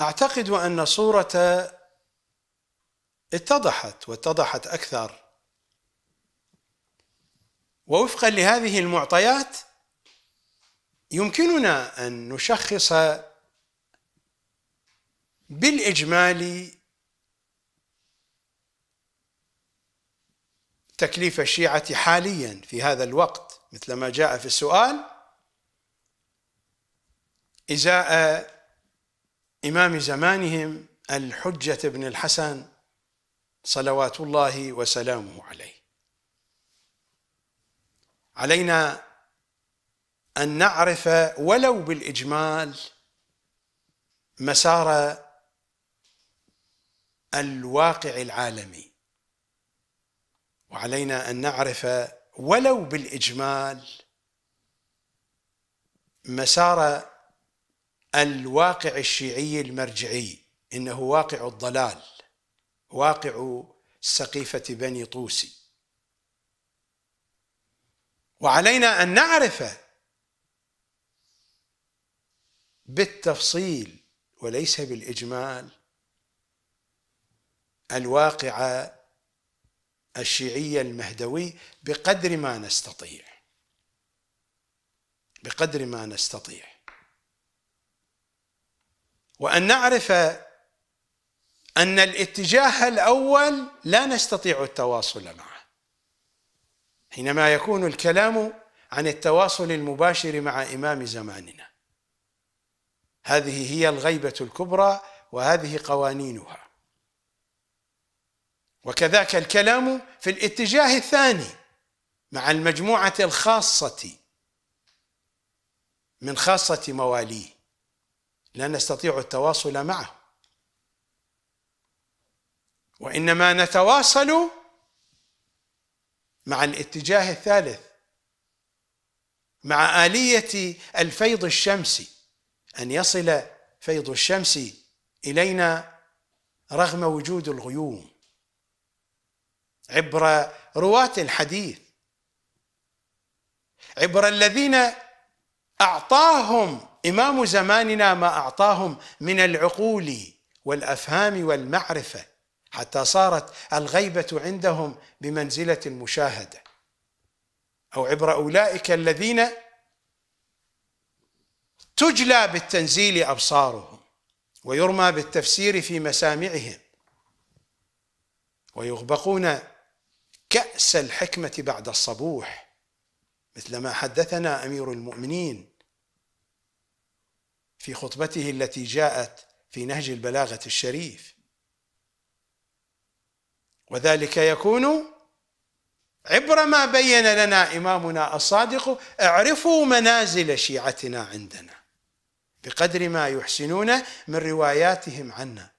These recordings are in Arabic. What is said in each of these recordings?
اعتقد ان صورة اتضحت واتضحت اكثر ووفقا لهذه المعطيات يمكننا ان نشخص بالاجمال تكليف الشيعه حاليا في هذا الوقت مثل ما جاء في السؤال ازاء إمام زمانهم الحجة بن الحسن صلوات الله وسلامه عليه علينا أن نعرف ولو بالإجمال مسار الواقع العالمي وعلينا أن نعرف ولو بالإجمال مسار الواقع الشيعي المرجعي انه واقع الضلال واقع سقيفه بني طوسي وعلينا ان نعرف بالتفصيل وليس بالاجمال الواقع الشيعي المهدوي بقدر ما نستطيع بقدر ما نستطيع وأن نعرف أن الاتجاه الأول لا نستطيع التواصل معه حينما يكون الكلام عن التواصل المباشر مع إمام زماننا هذه هي الغيبة الكبرى وهذه قوانينها وكذاك الكلام في الاتجاه الثاني مع المجموعة الخاصة من خاصة مواليه لا نستطيع التواصل معه وانما نتواصل مع الاتجاه الثالث مع اليه الفيض الشمسي ان يصل فيض الشمس الينا رغم وجود الغيوم عبر رواه الحديث عبر الذين اعطاهم إمام زماننا ما أعطاهم من العقول والأفهام والمعرفة حتى صارت الغيبة عندهم بمنزلة المشاهدة أو عبر أولئك الذين تجلى بالتنزيل أبصارهم ويرمى بالتفسير في مسامعهم ويغبقون كأس الحكمة بعد الصبوح مثل ما حدثنا أمير المؤمنين في خطبته التي جاءت في نهج البلاغه الشريف وذلك يكون عبر ما بين لنا امامنا الصادق اعرفوا منازل شيعتنا عندنا بقدر ما يحسنون من رواياتهم عنا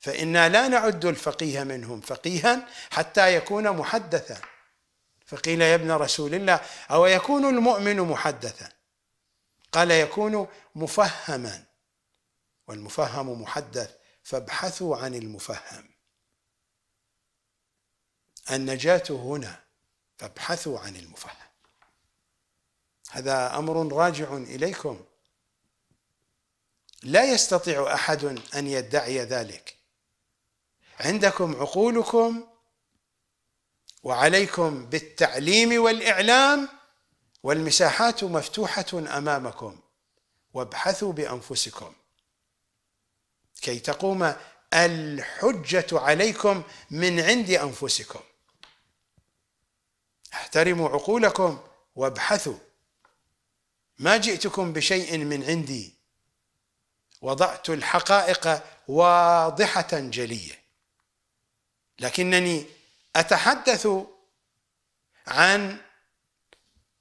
فانا لا نعد الفقيه منهم فقيها حتى يكون محدثا فقيل يا ابن رسول الله او يكون المؤمن محدثا قال يكون مفهما والمفهم محدث فابحثوا عن المفهم النجاة هنا فابحثوا عن المفهم هذا أمر راجع إليكم لا يستطيع أحد أن يدعي ذلك عندكم عقولكم وعليكم بالتعليم والإعلام والمساحات مفتوحة أمامكم وابحثوا بأنفسكم كي تقوم الحجة عليكم من عند أنفسكم احترموا عقولكم وابحثوا ما جئتكم بشيء من عندي وضعت الحقائق واضحة جلية لكنني أتحدث عن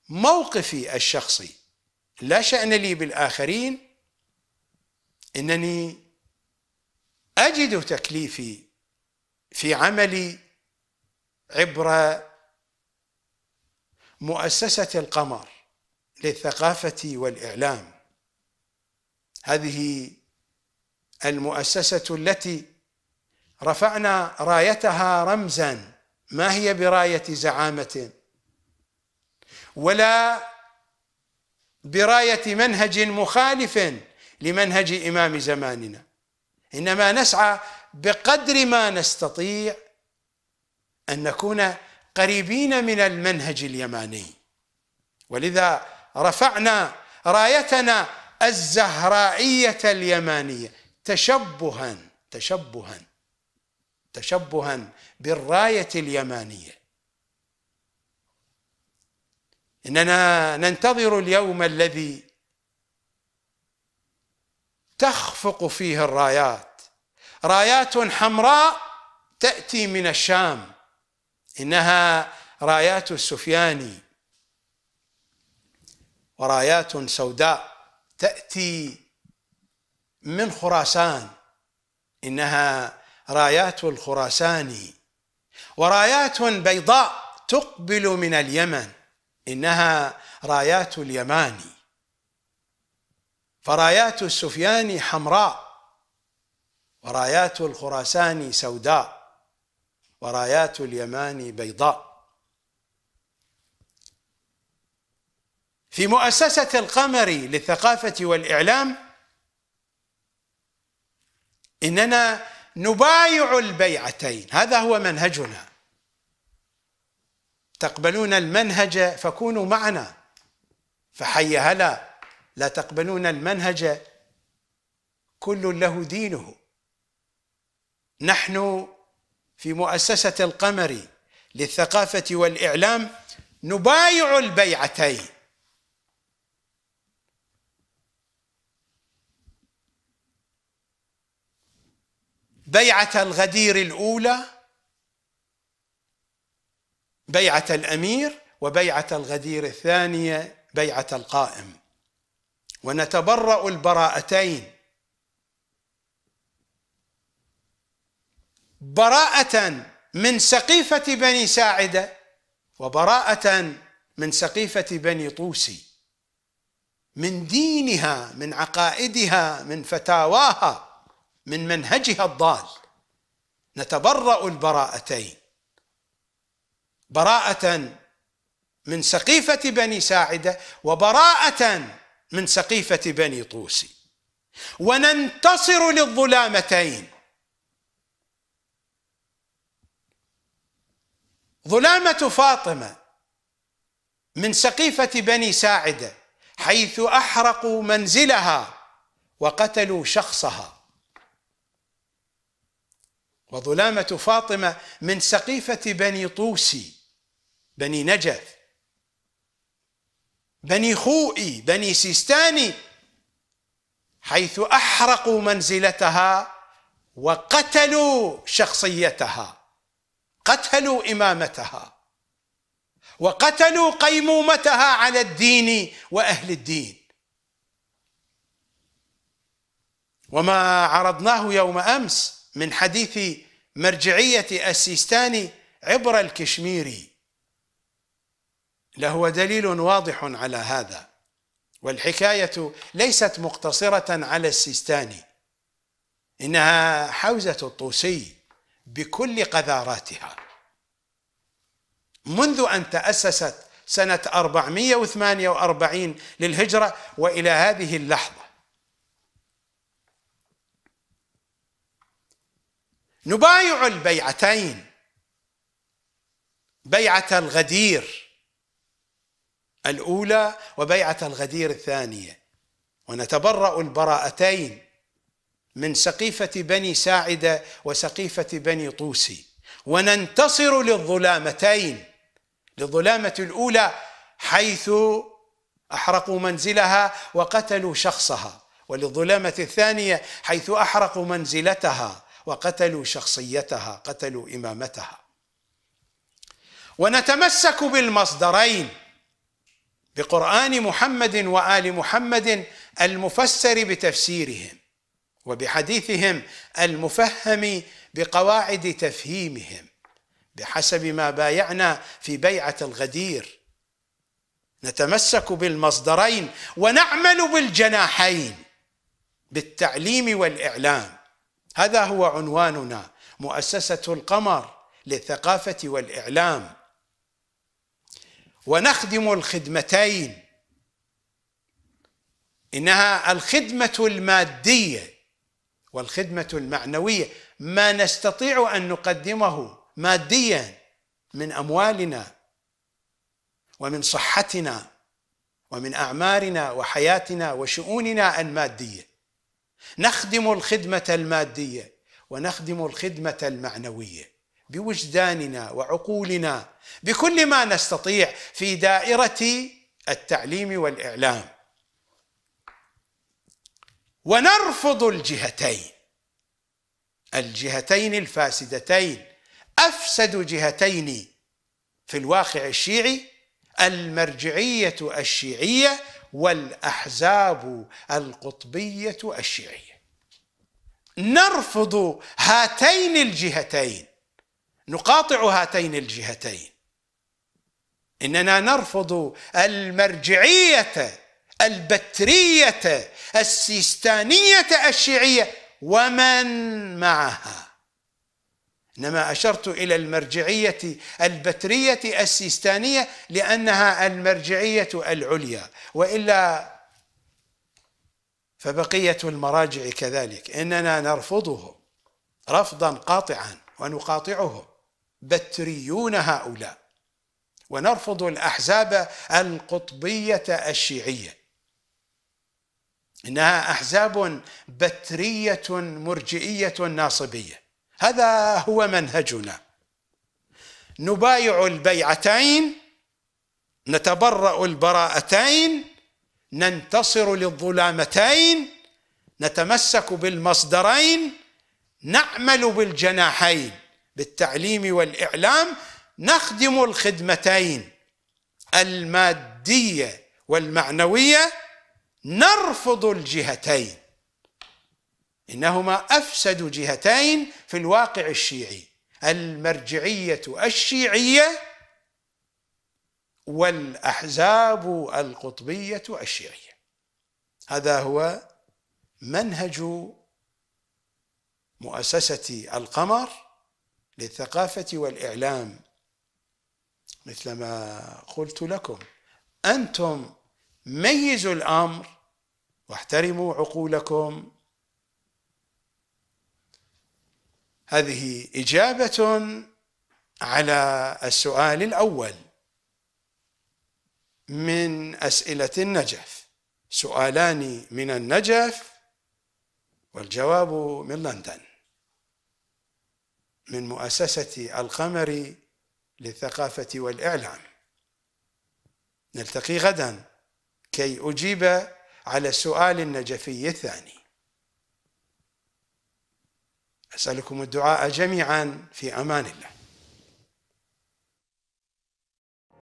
موقفي الشخصي لا شأن لي بالآخرين إنني أجد تكليفي في عملي عبر مؤسسة القمر للثقافة والإعلام هذه المؤسسة التي رفعنا رايتها رمزا ما هي براية زعامة ولا براية منهج مخالف لمنهج إمام زماننا إنما نسعى بقدر ما نستطيع أن نكون قريبين من المنهج اليماني ولذا رفعنا رايتنا الزهرائية اليمانية تشبها تشبها تشبها بالراية اليمانية اننا ننتظر اليوم الذي تخفق فيه الرايات رايات حمراء تاتي من الشام انها رايات السفياني ورايات سوداء تاتي من خراسان انها رايات الخراساني ورايات بيضاء تقبل من اليمن إنها رايات اليماني فرايات السفياني حمراء ورايات الخراساني سوداء ورايات اليماني بيضاء في مؤسسة القمر للثقافة والإعلام إننا نبايع البيعتين هذا هو منهجنا تقبلون المنهج فكونوا معنا فحي هلا لا تقبلون المنهج كل له دينه نحن في مؤسسة القمر للثقافة والإعلام نبايع البيعتين بيعة الغدير الأولى بيعة الأمير وبيعة الغدير الثانية بيعة القائم ونتبرأ البراءتين براءة من سقيفة بني ساعدة وبراءة من سقيفة بني طوسي من دينها من عقائدها من فتاواها من منهجها الضال نتبرأ البراءتين براءة من سقيفة بني ساعدة وبراءة من سقيفة بني طوسي وننتصر للظلامتين ظلامة فاطمة من سقيفة بني ساعدة حيث أحرقوا منزلها وقتلوا شخصها وظلامة فاطمة من سقيفة بني طوسي بني نجف بني خوئي بني سيستاني حيث احرقوا منزلتها وقتلوا شخصيتها قتلوا امامتها وقتلوا قيمومتها على الدين واهل الدين وما عرضناه يوم امس من حديث مرجعيه السيستاني عبر الكشميري لهو دليل واضح على هذا والحكاية ليست مقتصرة على السيستاني إنها حوزة الطوسي بكل قذاراتها منذ أن تأسست سنة 448 للهجرة وإلى هذه اللحظة نبايع البيعتين بيعة الغدير الأولى وبيعة الغدير الثانية ونتبرأ البراءتين من سقيفة بني ساعدة وسقيفة بني طوسي وننتصر للظلامتين للظلامة الأولى حيث أحرقوا منزلها وقتلوا شخصها وللظلامة الثانية حيث أحرقوا منزلتها وقتلوا شخصيتها قتلوا إمامتها ونتمسك بالمصدرين بقرآن محمد وآل محمد المفسر بتفسيرهم وبحديثهم المفهم بقواعد تفهيمهم بحسب ما بايعنا في بيعة الغدير نتمسك بالمصدرين ونعمل بالجناحين بالتعليم والإعلام هذا هو عنواننا مؤسسة القمر للثقافة والإعلام ونخدم الخدمتين انها الخدمه الماديه والخدمه المعنويه ما نستطيع ان نقدمه ماديا من اموالنا ومن صحتنا ومن اعمارنا وحياتنا وشؤوننا الماديه نخدم الخدمه الماديه ونخدم الخدمه المعنويه بوجداننا وعقولنا بكل ما نستطيع في دائره التعليم والاعلام ونرفض الجهتين الجهتين الفاسدتين افسد جهتين في الواقع الشيعي المرجعيه الشيعيه والاحزاب القطبيه الشيعيه نرفض هاتين الجهتين نقاطع هاتين الجهتين اننا نرفض المرجعيه البتريه السيستانيه الشيعيه ومن معها انما اشرت الى المرجعيه البتريه السيستانيه لانها المرجعيه العليا والا فبقيه المراجع كذلك اننا نرفضهم رفضا قاطعا ونقاطعهم بتريون هؤلاء ونرفض الاحزاب القطبيه الشيعيه انها احزاب بتريه مرجئيه ناصبيه هذا هو منهجنا نبايع البيعتين نتبرأ البراءتين ننتصر للظلامتين نتمسك بالمصدرين نعمل بالجناحين بالتعليم والاعلام نخدم الخدمتين الماديه والمعنويه نرفض الجهتين انهما افسد جهتين في الواقع الشيعي المرجعيه الشيعيه والاحزاب القطبيه الشيعيه هذا هو منهج مؤسسه القمر للثقافة والإعلام مثل ما قلت لكم أنتم ميزوا الأمر واحترموا عقولكم هذه إجابة على السؤال الأول من أسئلة النجف سؤالان من النجف والجواب من لندن من مؤسسة القمر للثقافة والإعلام نلتقي غدا كي أجيب على السؤال النجفي الثاني أسألكم الدعاء جميعا في أمان الله